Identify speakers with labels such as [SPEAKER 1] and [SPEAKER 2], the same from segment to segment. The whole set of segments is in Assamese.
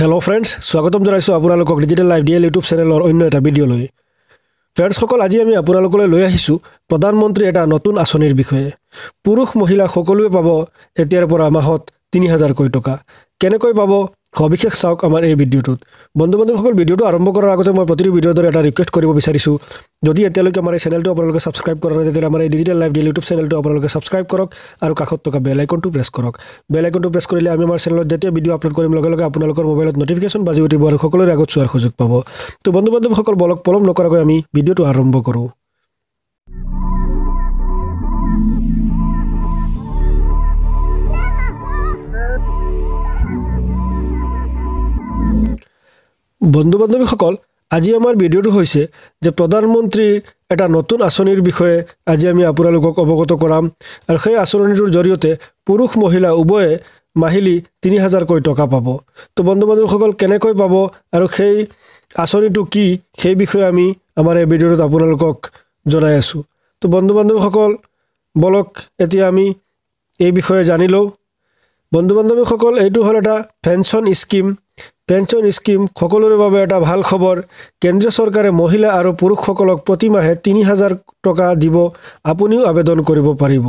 [SPEAKER 1] হেল্ল' ফ্ৰেণ্ডছ স্বাগতম জনাইছোঁ আপোনালোকক digital live D L YouTube চেনেলৰ অন্য এটা ভিডিঅ'লৈ ফ্ৰেণ্ডছসকল আজি আমি আপোনালোকলৈ লৈ আহিছোঁ প্ৰধানমন্ত্ৰীৰ এটা নতুন আঁচনিৰ বিষয়ে পুৰুষ মহিলা সকলোৱে পাব এতিয়াৰ পৰা মাহত তিনি হাজাৰকৈ টকা কেনেকৈ পাব সবিশেষ চাওক আমাৰ এই ভিডিঅ'টোত বন্ধু বান্ধৱসকল ভিডিঅ'টো আৰম্ভ কৰাৰ আগতে মই প্ৰতিটো ভিডিঅ'ৰ দৰে এটা ৰিকুৱেষ্ট কৰিব বিচাৰিছোঁ যদি এতিয়ালৈকে আমাৰ এই চেনেলটো আপোনালোকে ছাবস্ক্ৰাইব কৰা নাই তেতিয়াহ'লে আমাৰ এই ডিজিটেল লাইভ ইউটিউব চেনেলটো আপোনালোকে ছাবস্ক্ৰাইব কৰক আৰু কাষত থকা বেল আইকনটো প্ৰেছ কৰক বেল আইকনটো প্ৰেছ কৰিলে আমি আমাৰ চেনেলত যেতিয়া ভিডিঅ' আপলোড কৰিম লগে লগে আপোনালোকৰ মোবাইলত নটিফিকেশ্যন বাজি উঠিব আৰু সকলোৰে আগত চোৱাৰ সুযোগ পাব তো বন্ধু বান্ধৱসকল বলক পলম নকৰাকৈ আমি ভিডিঅ'টো আৰম্ভ কৰোঁ বন্ধু বান্ধৱীসকল আজি আমাৰ ভিডিঅ'টো হৈছে যে প্ৰধানমন্ত্ৰীৰ এটা নতুন আঁচনিৰ বিষয়ে আজি আমি আপোনালোকক অৱগত কৰাম আৰু সেই আঁচনিটোৰ জৰিয়তে পুৰুষ মহিলা উভয়ে মাহিলী তিনি হাজাৰকৈ টকা পাব তো বন্ধু বান্ধৱীসকল কেনেকৈ পাব আৰু সেই আঁচনিটো কি সেই বিষয়ে আমি আমাৰ এই ভিডিঅ'টোত আপোনালোকক জনাই আছোঁ তো বন্ধু বান্ধৱীসকল বলক এতিয়া আমি এই বিষয়ে জানি লওঁ বন্ধু বান্ধৱীসকল এইটো হ'ল এটা পেঞ্চন স্কিম পেঞ্চন স্কিম সকলোৰে বাবে এটা ভাল খবৰ কেন্দ্ৰীয় চৰকাৰে মহিলা আৰু পুৰুষসকলক প্ৰতিমাহে তিনি হাজাৰ টকা দিব আপুনিও আবেদন কৰিব পাৰিব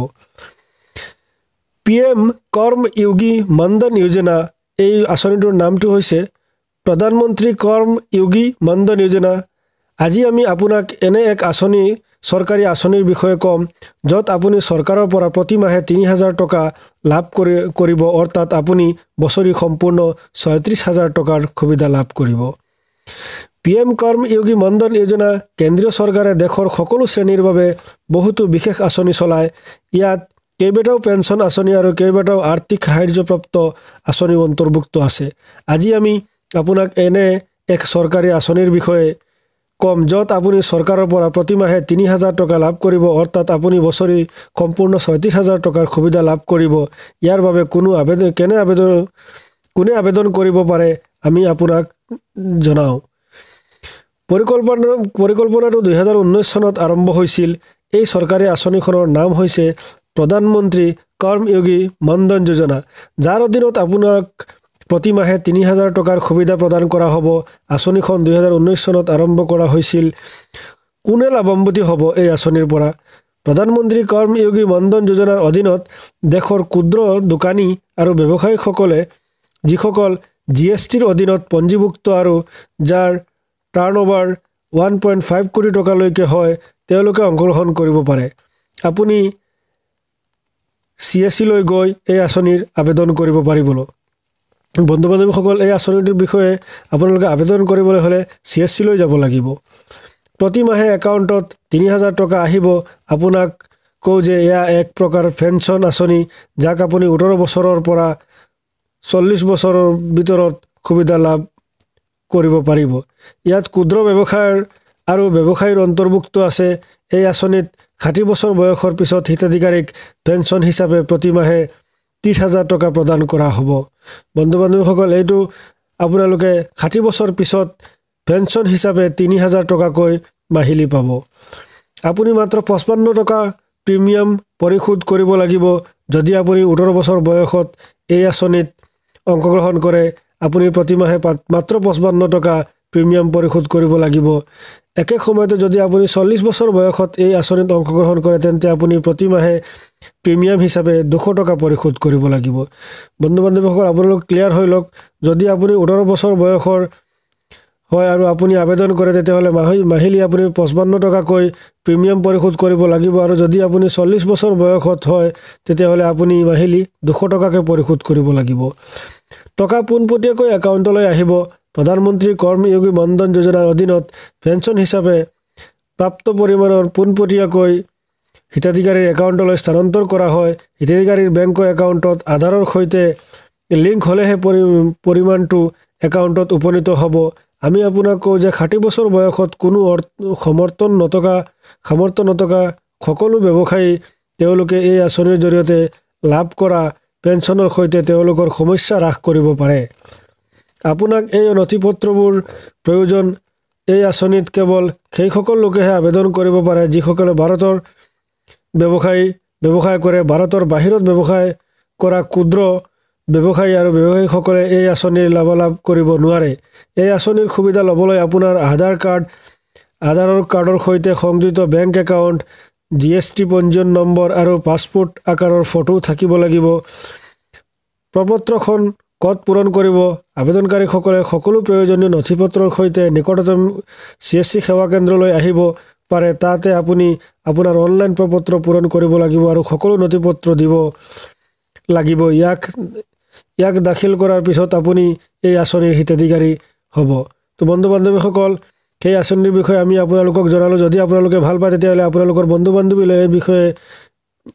[SPEAKER 1] পি এম কৰ্ম য়োগী মানধন যোজনা এই আঁচনিটোৰ নামটো হৈছে প্ৰধানমন্ত্ৰী কৰ্ম য়োগী মানধন যোজনা আজি আমি আপোনাক এনে এক আঁচনি চৰকাৰী আঁচনিৰ বিষয়ে ক'ম য'ত আপুনি চৰকাৰৰ পৰা প্ৰতি মাহে তিনি হাজাৰ টকা লাভ কৰি কৰিব অৰ্থাৎ আপুনি বছৰি সম্পূৰ্ণ ছয়ত্ৰিছ হাজাৰ টকাৰ সুবিধা লাভ কৰিব পি এম কৰ্ম য়োগী মন্দন যোজনা কেন্দ্ৰীয় চৰকাৰে দেশৰ সকলো শ্ৰেণীৰ বাবে বহুতো বিশেষ আঁচনি চলায় ইয়াত কেইবাটাও পেঞ্চন আঁচনি আৰু কেইবাটাও আৰ্থিক সাহাৰ্যপ্ৰাপ্ত আঁচনিও অন্তৰ্ভুক্ত আছে আজি আমি আপোনাক এনে এক চৰকাৰী আঁচনিৰ বিষয়ে কম য'ত আপুনি চৰকাৰৰ পৰা প্ৰতিমাহে তিনি হাজাৰ টকা লাভ কৰিব অৰ্থাৎ আপুনি বছৰি সম্পূৰ্ণ ছয়ত্ৰিছ হাজাৰ টকাৰ সুবিধা লাভ কৰিব ইয়াৰ বাবে কোনো আবেদন কেনে আবেদন কোনে আবেদন কৰিব পাৰে আমি আপোনাক জনাওঁ পৰিকল্পনা পৰিকল্পনাটো দুহেজাৰ ঊনৈছ চনত আৰম্ভ হৈছিল এই চৰকাৰী আঁচনিখনৰ নাম হৈছে প্ৰধানমন্ত্ৰী কৰ্ময়োগী মানধন যোজনা যাৰ অধীনত আপোনাক প্ৰতিমাহে তিনি হাজাৰ টকাৰ সুবিধা প্ৰদান কৰা হ'ব আঁচনিখন দুহেজাৰ ঊনৈছ চনত আৰম্ভ কৰা হৈছিল কোনে লাভাম্বিত হ'ব এই আঁচনিৰ পৰা প্ৰধানমন্ত্ৰী কৰ্ময়োগী য়োগী মানধন যোজনাৰ অধীনত দেশৰ ক্ষুদ্ৰ দোকানী আৰু ব্যৱসায়ীসকলে যিসকল জি এছ টিৰ অধীনত পঞ্জীভুক্ত আৰু যাৰ turn over one point five কোটি টকালৈকে হয় তেওঁলোকে অংশগ্ৰহণ কৰিব পাৰে আপুনি চি এছ চিলৈ গৈ এই আঁচনিৰ আবেদন কৰিব পাৰিবলৈ বন্ধু বান্ধৱীসকল এই আঁচনিটোৰ বিষয়ে আপোনালোকে আবেদন কৰিবলৈ হ'লে চি এছ চিলৈ যাব লাগিব প্ৰতিমাহে একাউণ্টত তিনি হাজাৰ টকা আহিব আপোনাক কওঁ যে এয়া এক প্ৰকাৰ পেঞ্চন আঁচনি যাক আপুনি ওঠৰ বছৰৰ পৰা চল্লিছ বছৰৰ ভিতৰত সুবিধা লাভ কৰিব পাৰিব ইয়াত ক্ষুদ্ৰ ব্যৱসায়ৰ আৰু ব্যৱসায়ীৰ অন্তৰ্ভুক্ত আছে এই আঁচনিত ষাঠি বছৰ বয়সৰ পিছত হিতাধিকাৰীক পেঞ্চন হিচাপে প্ৰতিমাহে ত্ৰিছ হাজাৰ টকা প্ৰদান কৰা হ'ব বন্ধু বান্ধৱীসকল এইটো আপোনালোকে ষাঠি বছৰ পিছত পেঞ্চন হিচাপে তিনি হাজাৰ টকাকৈ মাহিলী পাব আপুনি মাত্ৰ পঁচপন্ন টকা প্ৰিমিয়াম পৰিশোধ কৰিব লাগিব যদি আপুনি ওঠৰ বছৰ বয়সত এই আঁচনিত অংশগ্ৰহণ কৰে আপুনি প্ৰতিমাহে মাত্ৰ পঁচপন্ন টকা প্ৰিমিয়াম পৰিশোধ কৰিব লাগিব একে সময়তে যদি আপুনি চল্লিছ বছৰ বয়সত এই আঁচনিত অংশগ্ৰহণ কৰে তেন্তে আপুনি প্ৰতি মাহে প্ৰিমিয়াম হিচাপে দুশ টকা পৰিশোধ কৰিব লাগিব বন্ধু বান্ধৱীসকল আপোনালোক ক্লিয়াৰ হৈ লওক যদি আপুনি ওঠৰ বছৰ বয়সৰ হয় আৰু আপুনি আবেদন কৰে তেতিয়াহ'লে মাহি মাহিলী আপুনি পঁচপন্ন টকাকৈ প্ৰিমিয়াম পৰিশোধ কৰিব লাগিব আৰু যদি আপুনি চল্লিছ বছৰ বয়সত হয় তেতিয়াহ'লে আপুনি মাহিলী দুশ টকাকৈ পৰিশোধ কৰিব লাগিব টকা পোনপটীয়াকৈ একাউণ্টলৈ আহিব প্ৰধানমন্ত্ৰী কৰ্মযোগী বন্ধন যোজনাৰ অধীনত পেঞ্চন হিচাপে প্ৰাপ্ত পৰিমাণৰ পোনপটীয়াকৈ হিতাধিকাৰীৰ একাউণ্টলৈ স্থানান্তৰ কৰা হয় হিতাধিকাৰীৰ বেংকৰ একাউণ্টত আধাৰৰ সৈতে লিংক হ'লেহে পৰিমাণটো একাউণ্টত উপনীত হ'ব আমি আপোনাক কওঁ যে ষাঠি বছৰ বয়সত কোনো অৰ্থ সমৰ্থন নথকা সমৰ্থন নথকা সকলো ব্যৱসায়ী তেওঁলোকে এই আঁচনিৰ জৰিয়তে লাভ কৰা পেঞ্চনৰ সৈতে তেওঁলোকৰ সমস্যা হ্ৰাস কৰিব পাৰে আপোনাক এই নথি পত্ৰবোৰ প্ৰয়োজন এই আঁচনিত কেৱল সেইসকল লোকেহে আবেদন কৰিব পাৰে যিসকলে ভাৰতৰ ব্যৱসায়ী ব্যৱসায় কৰে ভাৰতৰ বাহিৰত ব্যৱসায় কৰা ক্ষুদ্ৰ ব্যৱসায়ী আৰু ব্যৱসায়ীসকলে এই আঁচনিৰ লাভালাভ কৰিব নোৱাৰে এই আঁচনিৰ সুবিধা ল'বলৈ আপোনাৰ আধাৰ কাৰ্ড আধাৰৰ কাৰ্ডৰ সৈতে সংযুক্ত bank account G S T পঞ্জীয়ন নম্বৰ আৰু পাছপোৰ্ট আকাৰৰ ফটো থাকিব লাগিব প্ৰপত্ৰখন কত পূৰণ কৰিব আবেদনকাৰীসকলে সকলো প্ৰয়োজনীয় নথি পত্ৰৰ সৈতে নিকটতম চি এছ চি সেৱা কেন্দ্ৰলৈ আহিব পাৰে তাতে আপুনি আপোনাৰ অনলাইন প্ৰ পত্ৰ পূৰণ কৰিব লাগিব আৰু সকলো নথি পত্ৰ দিব লাগিব ইয়াক ইয়াক দাখিল কৰাৰ পিছত আপুনি এই আঁচনিৰ হিতাধিকাৰী হ'ব তো বন্ধু বান্ধৱীসকল সেই আঁচনিৰ বিষয়ে আমি আপোনালোকক জনালোঁ যদি আপোনালোকে ভাল পায় তেতিয়াহ'লে আপোনালোকৰ বন্ধু বান্ধৱীলৈ এই বিষয়ে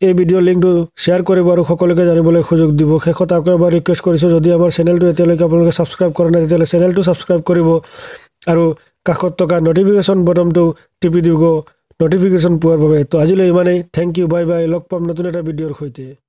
[SPEAKER 1] এই ভিডিঅ'ৰ লিংকটো শ্বেয়াৰ কৰিব আৰু সকলোকে জানিবলৈ সুযোগ দিব শেষত আকৌ এবাৰ ৰিকুৱেষ্ট কৰিছোঁ যদি আমাৰ চেনেলটো এতিয়ালৈকে আপোনালোকে ছাবস্ক্ৰাইব কৰা নাই তেতিয়াহ'লে চেনেলটো ছাবস্ক্ৰাইব কৰিব আৰু কাষত থকা ন'টিফিকেশ্যন বটনটো টিপি দিব ন'টিফিকেশ্যন পোৱাৰ বাবে তো আজিলৈ ইমানেই থেংক ইউ বাই বাই লগ পাম নতুন এটা ভিডিঅ'ৰ সৈতে